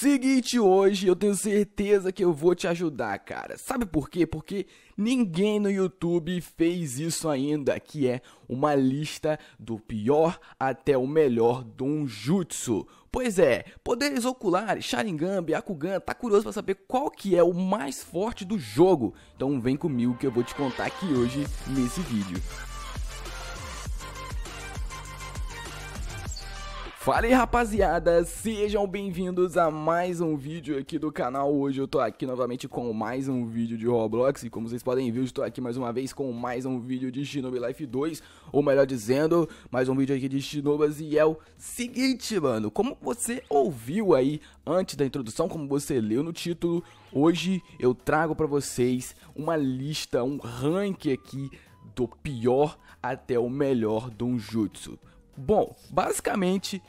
Seguinte, hoje eu tenho certeza que eu vou te ajudar, cara. Sabe por quê? Porque ninguém no YouTube fez isso ainda, que é uma lista do pior até o melhor donjutsu. Pois é, poderes oculares, Sharingan, Byakugan, tá curioso para saber qual que é o mais forte do jogo? Então vem comigo que eu vou te contar aqui hoje nesse vídeo. Fala aí rapaziada, sejam bem-vindos a mais um vídeo aqui do canal Hoje eu tô aqui novamente com mais um vídeo de Roblox E como vocês podem ver, eu estou aqui mais uma vez com mais um vídeo de Shinobi Life 2 Ou melhor dizendo, mais um vídeo aqui de Shinobas E é o seguinte, mano, como você ouviu aí antes da introdução, como você leu no título Hoje eu trago pra vocês uma lista, um ranking aqui do pior até o melhor Jutsu. Bom, basicamente,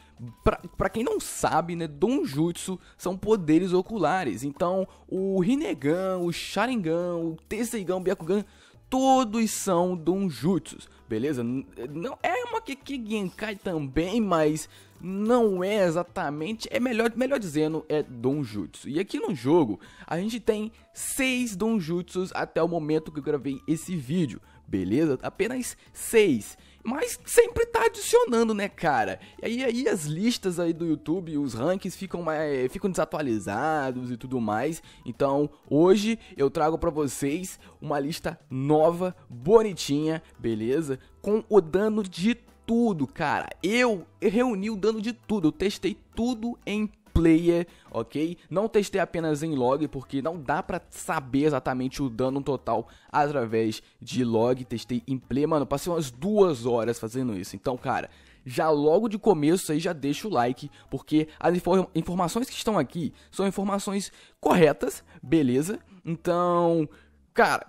para quem não sabe, né, Donjutsu são poderes oculares. Então, o Rinnegan, o Sharingan, o teseigan o Byakugan, todos são donjutsu beleza? Não é uma Kiki Genkai também, mas não é exatamente, é melhor, melhor dizendo, é donjutsu. E aqui no jogo, a gente tem seis donjutsus até o momento que eu gravei esse vídeo, beleza? Apenas seis. Mas sempre tá adicionando, né, cara? E aí, aí as listas aí do YouTube, os rankings ficam, mais, ficam desatualizados e tudo mais. Então, hoje eu trago para vocês uma lista nova, bonitinha, beleza? Com o dano de tudo, cara. Eu reuni o dano de tudo, eu testei tudo em player, ok? Não testei apenas em log, porque não dá pra saber exatamente o dano total através de log. Testei em player, mano, passei umas duas horas fazendo isso. Então, cara, já logo de começo aí já deixa o like, porque as inform informações que estão aqui são informações corretas, beleza? Então, cara,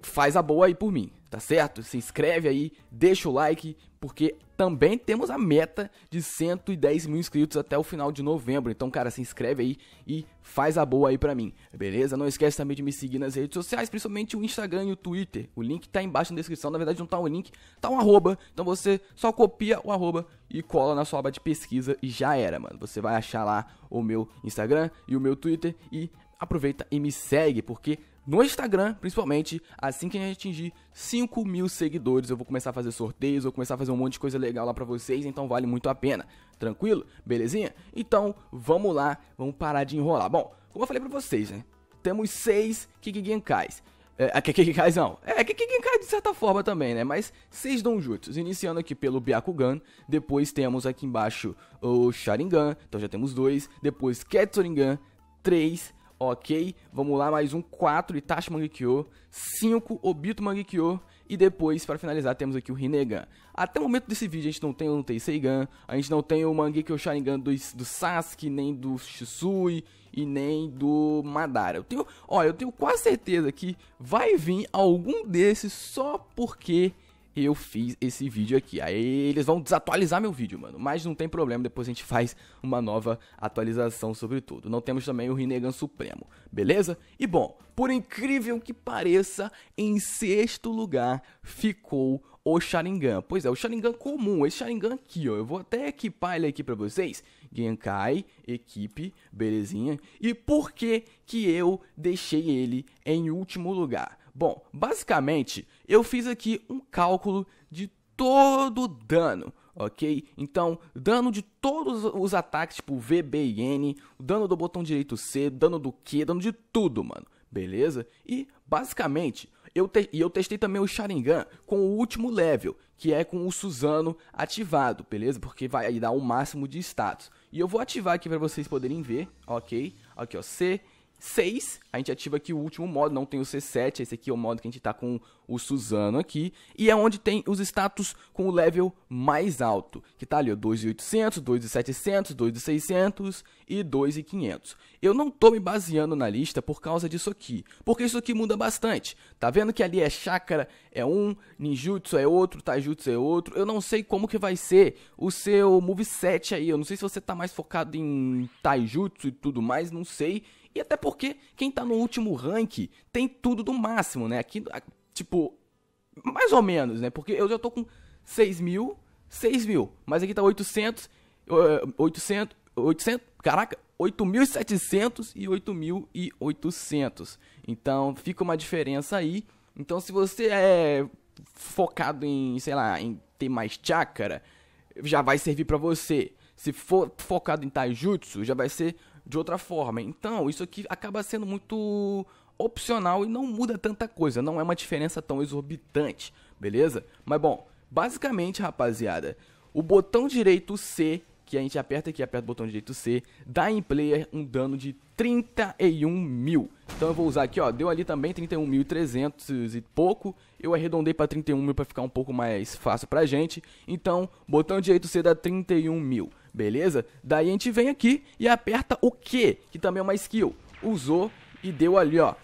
faz a boa aí por mim tá certo? Se inscreve aí, deixa o like, porque também temos a meta de 110 mil inscritos até o final de novembro. Então, cara, se inscreve aí e faz a boa aí pra mim, beleza? Não esquece também de me seguir nas redes sociais, principalmente o Instagram e o Twitter. O link tá embaixo na descrição. Na verdade, não tá um link, tá um arroba. Então você só copia o arroba e cola na sua aba de pesquisa e já era, mano. Você vai achar lá o meu Instagram e o meu Twitter e aproveita e me segue, porque no Instagram, principalmente, assim que a gente atingir 5 mil seguidores, eu vou começar a fazer sorteios, vou começar a fazer um monte de coisa legal lá pra vocês, então vale muito a pena. Tranquilo? Belezinha? Então, vamos lá, vamos parar de enrolar. Bom, como eu falei pra vocês, né? Temos 6 Kikigenkais. É, ah, Kikigenkais não. É, Kikigenkais de certa forma também, né? Mas seis Donjutsus. Iniciando aqui pelo Byakugan. Depois temos aqui embaixo o Sharingan. Então já temos dois. Depois Ketsuringan. Três. Ok, vamos lá, mais um 4, Itachi Mangekyo, 5, Obito Mangekyo, e depois, para finalizar, temos aqui o Rinnegan. Até o momento desse vídeo, a gente não tem o Nutei Seigan, a gente não tem o Mangekyo Sharingan do, do Sasuke, nem do Shisui, e nem do Madara. Eu tenho, ó, eu tenho quase certeza que vai vir algum desses só porque eu fiz esse vídeo aqui. Aí eles vão desatualizar meu vídeo, mano. Mas não tem problema, depois a gente faz uma nova atualização sobre tudo. Não temos também o Rinnegan Supremo, beleza? E bom, por incrível que pareça, em sexto lugar ficou o Sharingan. Pois é, o Sharingan comum, esse Sharingan aqui, ó. Eu vou até equipar ele aqui pra vocês. Genkai, equipe, belezinha. E por que que eu deixei ele em último lugar? Bom, basicamente, eu fiz aqui um cálculo de todo o dano, ok? Então, dano de todos os ataques, tipo B e N, dano do botão direito C, dano do Q, dano de tudo, mano, beleza? E, basicamente, eu e eu testei também o Sharingan com o último level, que é com o Suzano ativado, beleza? Porque vai dar o um máximo de status. E eu vou ativar aqui para vocês poderem ver, ok? Aqui, ó, C... 6, a gente ativa aqui o último modo, não tem o C7, esse aqui é o modo que a gente tá com o Suzano aqui, e é onde tem os status com o level mais alto, que tá ali, o 2.800, 2.700, 2.600 e 2.500. Eu não tô me baseando na lista por causa disso aqui, porque isso aqui muda bastante. Tá vendo que ali é chácara, é um, ninjutsu é outro, taijutsu é outro. Eu não sei como que vai ser o seu moveset aí, eu não sei se você tá mais focado em taijutsu e tudo mais, não sei. E até porque quem tá no último rank tem tudo do máximo, né? Aqui Tipo, mais ou menos, né? Porque eu já tô com 6 mil, 6 mil. Mas aqui tá 800, 800, 800, caraca, 8.700 e 8.800. Então, fica uma diferença aí. Então, se você é focado em, sei lá, em ter mais chácara, já vai servir para você. Se for focado em taijutsu, já vai ser de outra forma. Então, isso aqui acaba sendo muito opcional e não muda tanta coisa, não é uma diferença tão exorbitante, beleza? Mas bom, basicamente, rapaziada, o botão direito C, que a gente aperta aqui, aperta o botão direito C, dá em player um dano de 31 mil. Então eu vou usar aqui, ó, deu ali também 31.300 e pouco, eu arredondei para 31 mil para ficar um pouco mais fácil pra gente, então botão direito C dá 31 mil. Beleza? Daí a gente vem aqui e aperta o Q, que também é uma skill. Usou e deu ali, ó,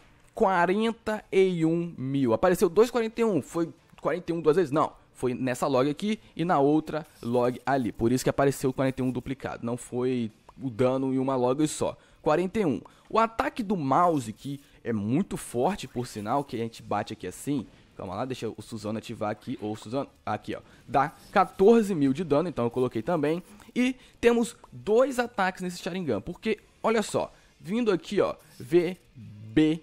41 mil. Apareceu 241, foi 41 duas vezes? Não, foi nessa log aqui e na outra log ali. Por isso que apareceu 41 duplicado, não foi o dano em uma log só. 41. O ataque do mouse, que é muito forte, por sinal, que a gente bate aqui assim. Calma lá, deixa o Suzano ativar aqui, ou Suzano, aqui ó, dá 14 mil de dano, então eu coloquei também. E temos dois ataques nesse Sharingan, porque, olha só, vindo aqui ó, VB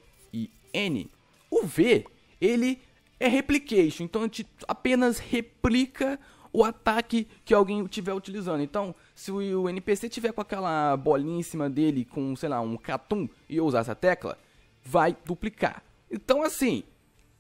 n. O v, ele é replication, então a gente apenas replica o ataque que alguém estiver utilizando. Então, se o NPC tiver com aquela bolinha em cima dele, com, sei lá, um catum, e eu usar essa tecla, vai duplicar. Então, assim,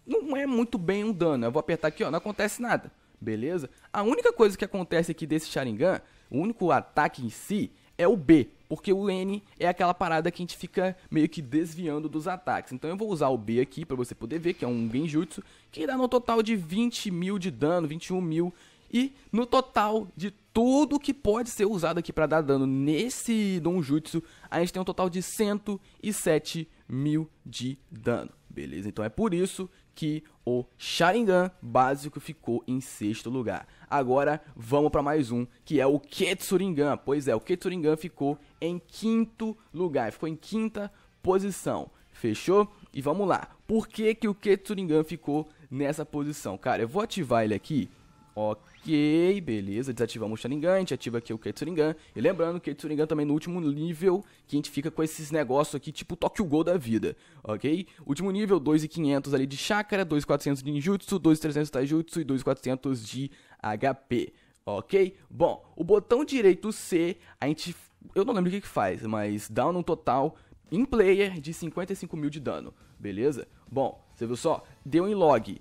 não é muito bem um dano. Eu vou apertar aqui, ó, não acontece nada, beleza? A única coisa que acontece aqui desse Sharingan, o único ataque em si, é o B. Porque o N é aquela parada que a gente fica meio que desviando dos ataques. Então eu vou usar o B aqui para você poder ver, que é um Genjutsu, que dá no total de 20 mil de dano, 21 mil e no total de tudo que pode ser usado aqui para dar dano nesse Donjutsu, a gente tem um total de 107 mil de dano. Beleza? Então é por isso que o Sharingan básico ficou em sexto lugar. Agora vamos para mais um, que é o Ketsuringan. Pois é, o Ketsuringan ficou em quinto lugar, ficou em quinta posição. Fechou? E vamos lá. Por que, que o Ketsuringan ficou nessa posição? Cara, eu vou ativar ele aqui Ok, beleza, desativamos o Sharingan, a gente ativa aqui o Ketsuringan. E lembrando que o Ketsuringan também no último nível, que a gente fica com esses negócios aqui, tipo Tokyo Gol da vida, ok? Último nível, 2.500 ali de Chakra, 2.400 de Ninjutsu, 2.300 de Taijutsu e 2.400 de HP, ok? Bom, o botão direito C, a gente, eu não lembro o que, que faz, mas dá um total em player de 55 mil de dano, beleza? Bom, você viu só? Deu em log,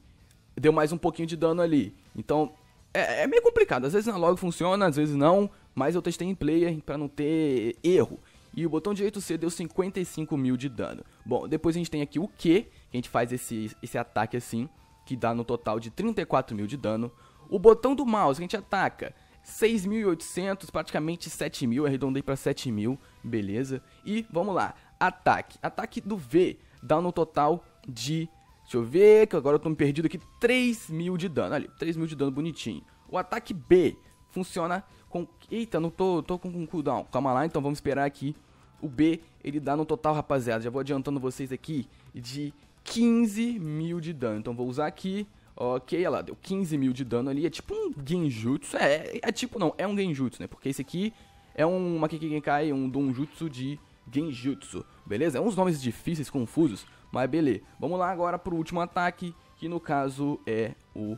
deu mais um pouquinho de dano ali, então é, é, meio complicado. Às vezes na log funciona, às vezes não. Mas eu testei em player para não ter erro. E o botão direito C deu 55 mil de dano. Bom, depois a gente tem aqui o Q, que a gente faz esse, esse ataque assim, que dá no total de 34 mil de dano. O botão do mouse que a gente ataca, 6.800, praticamente 7.000, arredondei para 7.000, beleza. E vamos lá, ataque. Ataque do V dá no total de Deixa eu ver, que agora eu tô me perdido aqui. 3 mil de dano, ali, 3 mil de dano bonitinho. O ataque B funciona com... Eita, não tô, tô com, com cooldown. Calma lá, então vamos esperar aqui. O B, ele dá no total, rapaziada. Já vou adiantando vocês aqui de 15 mil de dano. Então vou usar aqui. Ok, olha lá, deu 15 mil de dano ali. É tipo um genjutsu. É, é, é tipo não, é um genjutsu, né? Porque esse aqui é um Makiki cai um donjutsu de Genjutsu, beleza? É uns nomes difíceis, confusos, mas beleza. Vamos lá agora pro último ataque, que no caso é o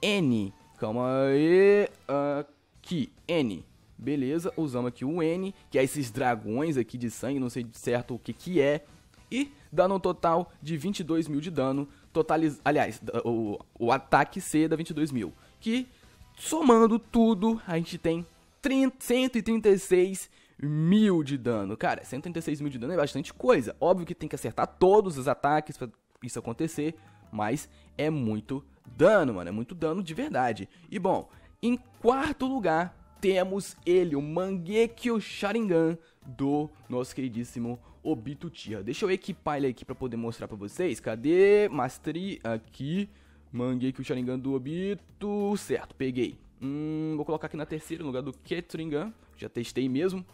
N. Calma aí, aqui, N. Beleza, usamos aqui o N, que é esses dragões aqui de sangue, não sei de certo o que que é. E dando um total de 22 mil de dano, totaliz... aliás, o, o ataque C dá 22 mil. Que, somando tudo, a gente tem 30, 136 mil de dano. Cara, 136 mil de dano é bastante coisa. Óbvio que tem que acertar todos os ataques pra isso acontecer, mas é muito dano, mano. É muito dano de verdade. E bom, em quarto lugar, temos ele, o Mangekyo Sharingan do nosso queridíssimo Obito Tira. Deixa eu equipar ele aqui pra poder mostrar pra vocês. Cadê? Mastri aqui. Mangekyo Sharingan do Obito. Certo, peguei. Hum, vou colocar aqui na terceira, no lugar do Ketringan. Já testei mesmo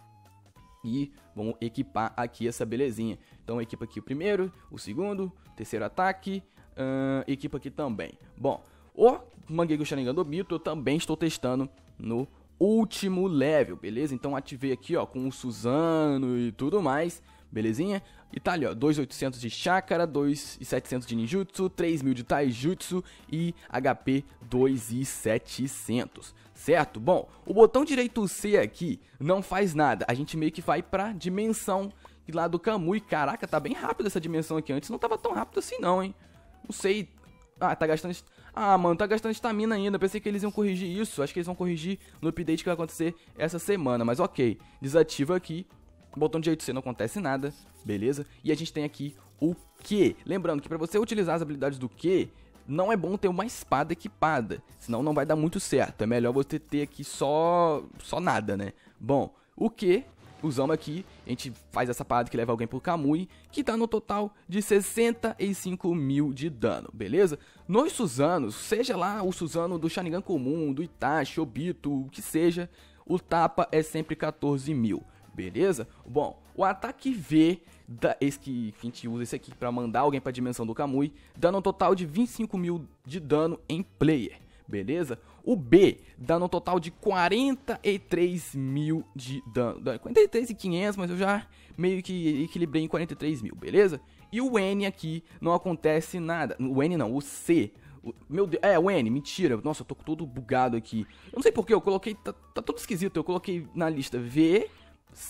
e vamos equipar aqui essa belezinha. Então equipa aqui o primeiro, o segundo, terceiro ataque, uh, equipa aqui também. Bom, o mangueiro Sharingan do Mito eu também estou testando no último level, beleza? Então ativei aqui ó, com o Suzano e tudo mais, belezinha? Itália, ó, 2.800 de Chakra, 2.700 de Ninjutsu, 3.000 de Taijutsu e HP 2.700, certo? Bom, o botão direito C aqui não faz nada, a gente meio que vai pra dimensão lá do Kamui. Caraca, tá bem rápido essa dimensão aqui, antes não tava tão rápido assim não, hein? Não sei... Ah, tá gastando... Ah, mano, tá gastando estamina ainda. Pensei que eles iam corrigir isso. Acho que eles vão corrigir no update que vai acontecer essa semana. Mas ok, desativa aqui Botão direito C não acontece nada, beleza? E a gente tem aqui o Q. Lembrando que para você utilizar as habilidades do Q, não é bom ter uma espada equipada, senão não vai dar muito certo. É melhor você ter aqui só só nada, né? Bom, o Q usamos aqui, a gente faz essa parada que leva alguém pro Kamui, que tá no total de 65 mil de dano, beleza? Nos Suzanos, seja lá o Suzano do Sharingan comum, do Itachi, Obito, o que seja, o tapa é sempre 14 mil. Beleza? Bom, o ataque V, da, esse que, que a gente usa esse aqui para mandar alguém para a dimensão do Kamui, dando um total de 25 mil de dano em player. Beleza? O B, dando um total de 43 mil de dano. 43.500, mas eu já meio que equilibrei em 43 mil, beleza? E o N aqui não acontece nada. O N não, o C. O, meu Deus, é o N, mentira. Nossa, eu tô todo bugado aqui. Eu não sei porquê, eu coloquei. Tá, tá tudo esquisito. Eu coloquei na lista V,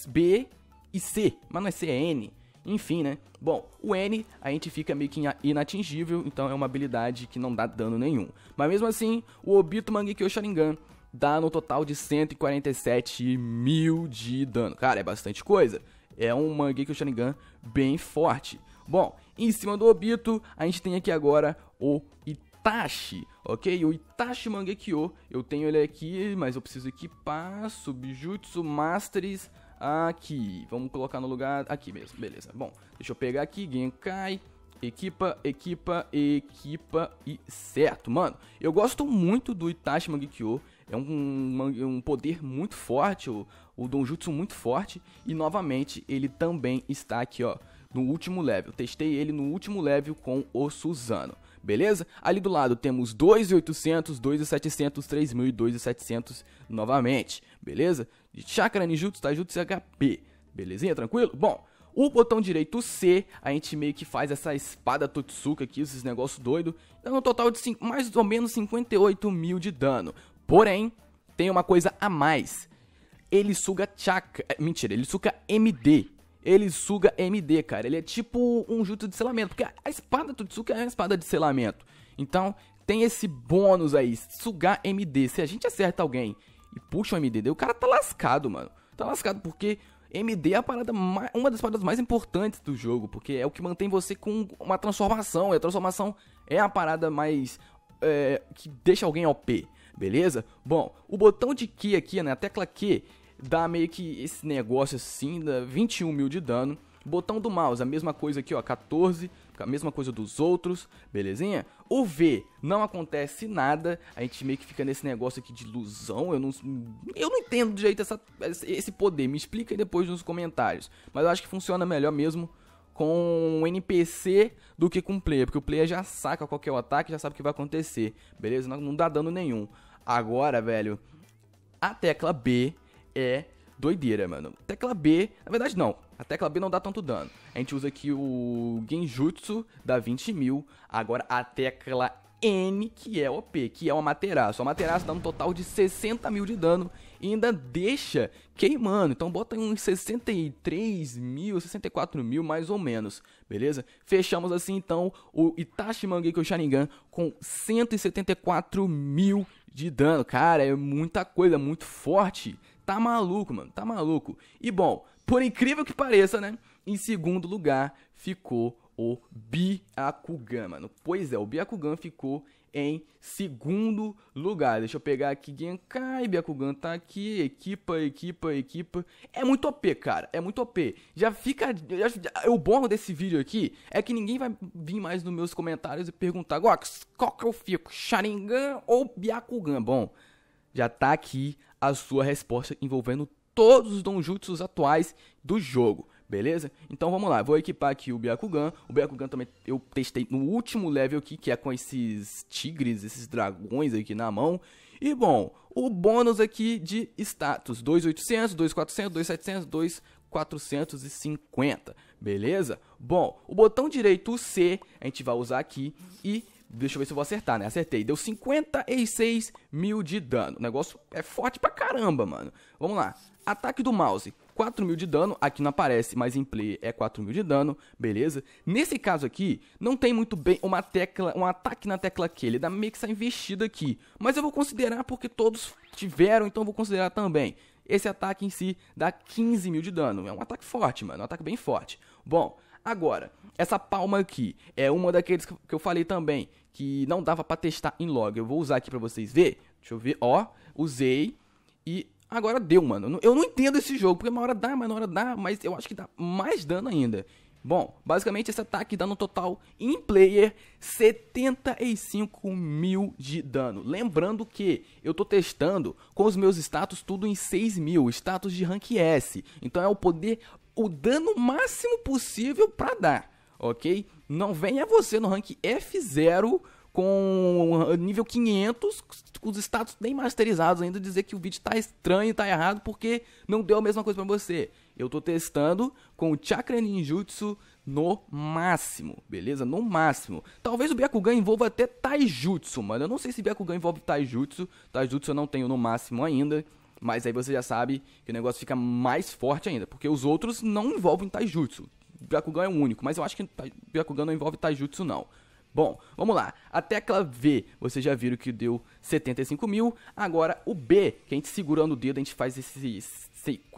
B e C, mas não é C, é N. Enfim, né? Bom, o N a gente fica meio que inatingível, então é uma habilidade que não dá dano nenhum. Mas mesmo assim, o Obito o Sharingan dá no total de 147 mil de dano. Cara, é bastante coisa. É um o Sharingan bem forte. Bom, em cima do Obito, a gente tem aqui agora o Itachi, ok? O Itachi o eu tenho ele aqui, mas eu preciso equipar, Subjutsu, Masters, aqui. Vamos colocar no lugar aqui mesmo, beleza. Bom, deixa eu pegar aqui, Genkai, equipa, equipa, equipa e certo. Mano, eu gosto muito do Itachi Mangekyo, é um, um poder muito forte, o, o Donjutsu muito forte. E novamente, ele também está aqui, ó, no último level. Testei ele no último level com o Suzano beleza? Ali do lado temos 2,800, 2,700, 3.000 e 2,700 novamente, beleza? De Chakra Ninjutsu, tajutsu tá? e HP, belezinha? Tranquilo? Bom, o botão direito C, a gente meio que faz essa espada Totsuka aqui, esses negócios doido, dá um total de mais ou menos 58 mil de dano. Porém, tem uma coisa a mais. Ele suga chakra. Mentira, ele suga MD ele suga MD, cara. Ele é tipo um jutsu de selamento, porque a espada Tutsuki é uma espada de selamento. Então, tem esse bônus aí, sugar MD. Se a gente acerta alguém e puxa um MD, o cara tá lascado, mano. Tá lascado porque MD é a parada mais, uma das paradas mais importantes do jogo, porque é o que mantém você com uma transformação, e a transformação é a parada mais é, que deixa alguém OP, beleza? Bom, o botão de Q aqui, né, a tecla Q, dá meio que esse negócio assim, dá 21 mil de dano. Botão do mouse, a mesma coisa aqui, ó, 14, a mesma coisa dos outros, belezinha? O V, não acontece nada, a gente meio que fica nesse negócio aqui de ilusão, eu não, eu não entendo direito essa, esse poder, me explica aí depois nos comentários. Mas eu acho que funciona melhor mesmo com um NPC do que com o player, porque o player já saca qualquer é ataque, já sabe o que vai acontecer, beleza? Não, não dá dano nenhum. Agora, velho, a tecla B é doideira, mano. Tecla B, na verdade não, a tecla B não dá tanto dano. A gente usa aqui o Genjutsu, dá 20 mil. Agora a tecla N, que é OP, que é uma materaço. A materaço dá um total de 60 mil de dano e ainda deixa queimando. Então bota uns 63 mil, 64 mil mais ou menos, beleza? Fechamos assim então o Itachi Mangekyo Sharingan com 174 mil de dano. Cara, é muita coisa, muito forte. Tá maluco, mano, tá maluco. E bom, por incrível que pareça, né? Em segundo lugar ficou o Byakugan, mano. Pois é, o Byakugan ficou em segundo lugar. Deixa eu pegar aqui Genkai, Byakugan tá aqui, equipa, equipa, equipa. É muito OP, cara, é muito OP. Já fica... Já, já, o bom desse vídeo aqui é que ninguém vai vir mais nos meus comentários e perguntar Gox, qual que eu fico, Sharingan ou Byakugan? Bom, já tá aqui a sua resposta envolvendo todos os donjutsus atuais do jogo. Beleza? Então vamos lá, vou equipar aqui o Byakugan. O Byakugan também eu testei no último level aqui, que é com esses tigres, esses dragões aqui na mão. E bom, o bônus aqui de status, 2800, 2400, 2700, 2450. Beleza? Bom, o botão direito, o C, a gente vai usar aqui e Deixa eu ver se eu vou acertar, né? Acertei. Deu 56 mil de dano. O negócio é forte pra caramba, mano. Vamos lá. Ataque do mouse. 4 mil de dano, aqui não aparece, mas em play é 4 mil de dano, beleza? Nesse caso aqui, não tem muito bem uma tecla, um ataque na tecla Q, ele dá meio que essa investida aqui. Mas eu vou considerar porque todos tiveram, então eu vou considerar também. Esse ataque em si dá 15 mil de dano, é um ataque forte, mano, um ataque bem forte. Bom, Agora, essa palma aqui é uma daqueles que eu falei também, que não dava para testar em log. Eu vou usar aqui para vocês ver. Deixa eu ver, ó, usei e agora deu, mano. Eu não entendo esse jogo, porque uma hora dá, mas na hora dá, mas eu acho que dá mais dano ainda. Bom, basicamente esse ataque dá no total em player 75 mil de dano. Lembrando que eu tô testando com os meus status tudo em 6 mil, status de rank S. Então é o poder o dano máximo possível para dar, ok? Não venha você no rank F0 com nível 500, com os status nem masterizados ainda, dizer que o vídeo tá estranho, tá errado, porque não deu a mesma coisa para você. Eu tô testando com o Chakra Ninjutsu no máximo, beleza? No máximo. Talvez o Byakugan envolva até Taijutsu, mano. Eu não sei se Byakugan envolve Taijutsu. Taijutsu eu não tenho no máximo ainda. Mas aí você já sabe que o negócio fica mais forte ainda, porque os outros não envolvem Taijutsu. Byakugan é o único, mas eu acho que Byakugan não envolve Taijutsu não. Bom, vamos lá. A tecla V, vocês já viram que deu 75 mil. Agora o B, que a gente segurando o dedo, a gente faz esse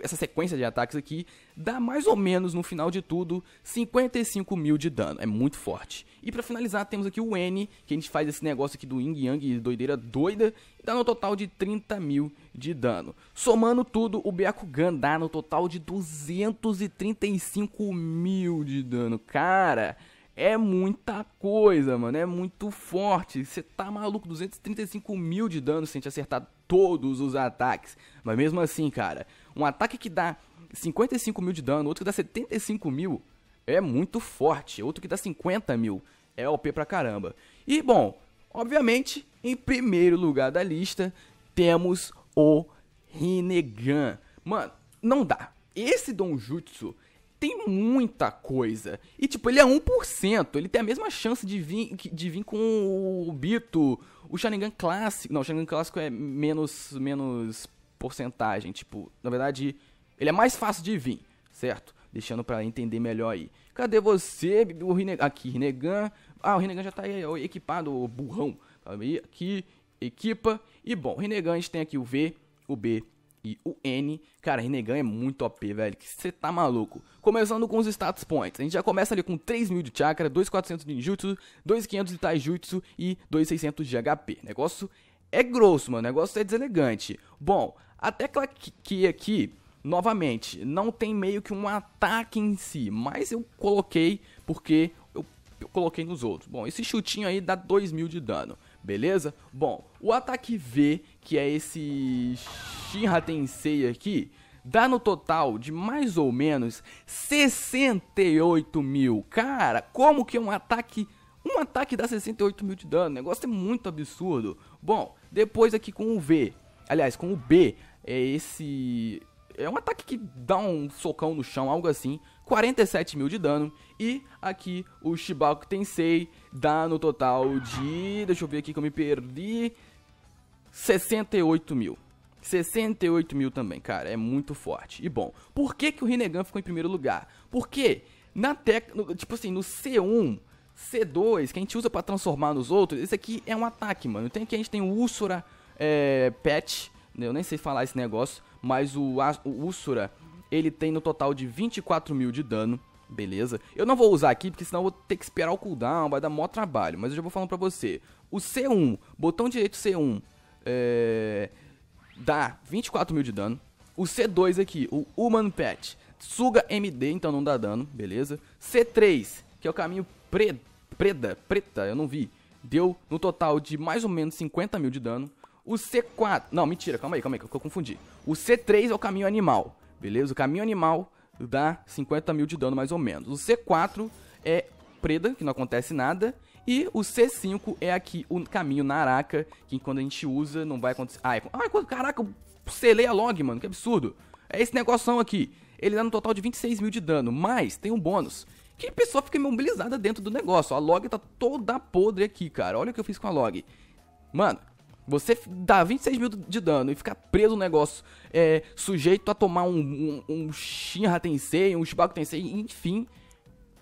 essa sequência de ataques aqui dá mais ou menos no final de tudo 55 mil de dano. É muito forte. E para finalizar, temos aqui o N, que a gente faz esse negócio aqui do Yin Yang, doideira doida, e dá no total de 30 mil de dano. Somando tudo, o Byakugan dá no total de 235 mil de dano. Cara, é muita coisa, mano. É muito forte. Você tá maluco. 235 mil de dano se a gente acertar todos os ataques. Mas mesmo assim, cara, um ataque que dá 55 mil de dano, outro que dá 75 mil, é muito forte. Outro que dá 50 mil, é OP pra caramba. E, bom, obviamente, em primeiro lugar da lista, temos o Rinnegan. Mano, não dá. Esse Donjutsu tem muita coisa. E, tipo, ele é 1%. Ele tem a mesma chance de vir, de vir com o Bito, o Sharingan Clássico. Não, o Sharingan Clássico é menos, menos porcentagem, tipo, na verdade, ele é mais fácil de vir, certo? Deixando para entender melhor aí. Cadê você, o aqui, Renegan? Ah, o Renegan já tá aí, equipado, o burrão. Tá aqui, equipa. E bom, Renegan, a gente tem aqui o V, o B e o N. Cara, Renegan é muito OP, velho. Que você tá maluco. Começando com os status points. A gente já começa ali com 3 mil de chakra, 2.400 de ninjutsu, 2.500 de taijutsu e 2.600 de HP. Negócio é grosso, mano. Negócio é deselegante. Bom, a tecla que aqui, novamente, não tem meio que um ataque em si, mas eu coloquei porque eu, eu coloquei nos outros. Bom, esse chutinho aí dá 2 mil de dano, beleza? Bom, o ataque V, que é esse Shinra Tensei aqui, dá no total de mais ou menos 68 mil. Cara, como que é um ataque... Um ataque dá 68 mil de dano, o negócio é muito absurdo. Bom, depois aqui com o V, aliás, com o B, é esse. É um ataque que dá um socão no chão, algo assim. 47 mil de dano. E aqui o Shibaku Tensei dá no total de. Deixa eu ver aqui que eu me perdi. 68 mil. 68 mil também, cara. É muito forte. E bom, por que, que o Rinnegan ficou em primeiro lugar? Porque na tecla. Tipo assim, no C1. C2, que a gente usa para transformar nos outros, esse aqui é um ataque, mano. Tem que a gente tem o Úrsura é, eu nem sei falar esse negócio, mas o, o ele tem no total de 24 mil de dano, beleza? Eu não vou usar aqui, porque senão eu vou ter que esperar o cooldown, vai dar mó trabalho, mas eu já vou falando pra você. O C1, botão direito C1, é, dá 24 mil de dano. O C2 aqui, o Human Pet, suga MD, então não dá dano, beleza? C3, que é o caminho pre preda, preta, eu não vi, deu no total de mais ou menos 50 mil de dano. O C4. Não, mentira, calma aí, calma aí, que eu confundi. O C3 é o caminho animal, beleza? O caminho animal dá 50 mil de dano mais ou menos. O C4 é preda, que não acontece nada. E o C5 é aqui o caminho Naraka, que quando a gente usa não vai acontecer... Ai, ai caraca, eu selei a log, mano, que absurdo. É esse negócio aqui. Ele dá no total de 26 mil de dano, mas tem um bônus. Que a pessoa fica imobilizada dentro do negócio. A log tá toda podre aqui, cara. Olha o que eu fiz com a log. Mano, você dá 26 mil de dano e ficar preso no negócio, é, sujeito a tomar um, um, um Shinra Tensei, um Shibaku Tensei, enfim,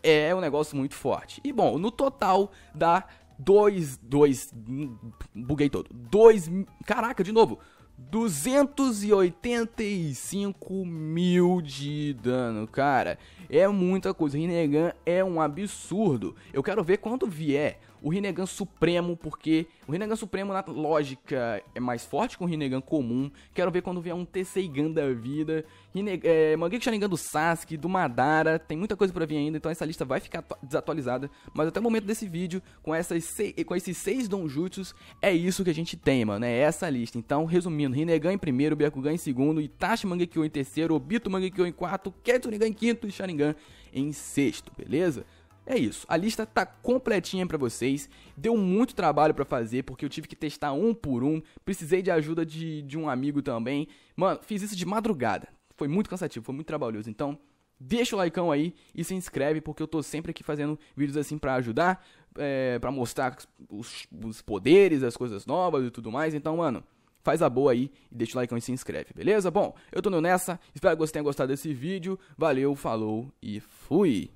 é um negócio muito forte. E bom, no total dá 2, 2, hum, buguei todo, 2, caraca, de novo, 285 mil de dano, cara. É muita coisa. Rinnegan é um absurdo. Eu quero ver quando vier o Rinnegan Supremo, porque o Rinnegan Supremo, na lógica, é mais forte que o Rinnegan comum. Quero ver quando vier um Tseigan da vida. Rinnegan, é, Mangekyo Sharingan do Sasuke, do Madara, tem muita coisa pra vir ainda, então essa lista vai ficar desatualizada. Mas até o momento desse vídeo, com, essas com esses seis Donjutsus, é isso que a gente tem, mano, é essa lista. Então, resumindo, Rinnegan em primeiro, Byakugan em segundo, Itachi Mangekyo em terceiro, Obito Mangekyo em quarto, Ketsunigan em quinto e Sharingan em sexto, beleza? É isso, a lista tá completinha para vocês. Deu muito trabalho para fazer porque eu tive que testar um por um. Precisei de ajuda de, de um amigo também. Mano, fiz isso de madrugada. Foi muito cansativo, foi muito trabalhoso. Então, deixa o like aí e se inscreve porque eu tô sempre aqui fazendo vídeos assim para ajudar, é, para mostrar os, os poderes, as coisas novas e tudo mais. Então, mano, faz a boa aí e deixa o like e se inscreve, beleza? Bom, eu tô nessa, espero que vocês tenham gostado desse vídeo, valeu, falou e fui!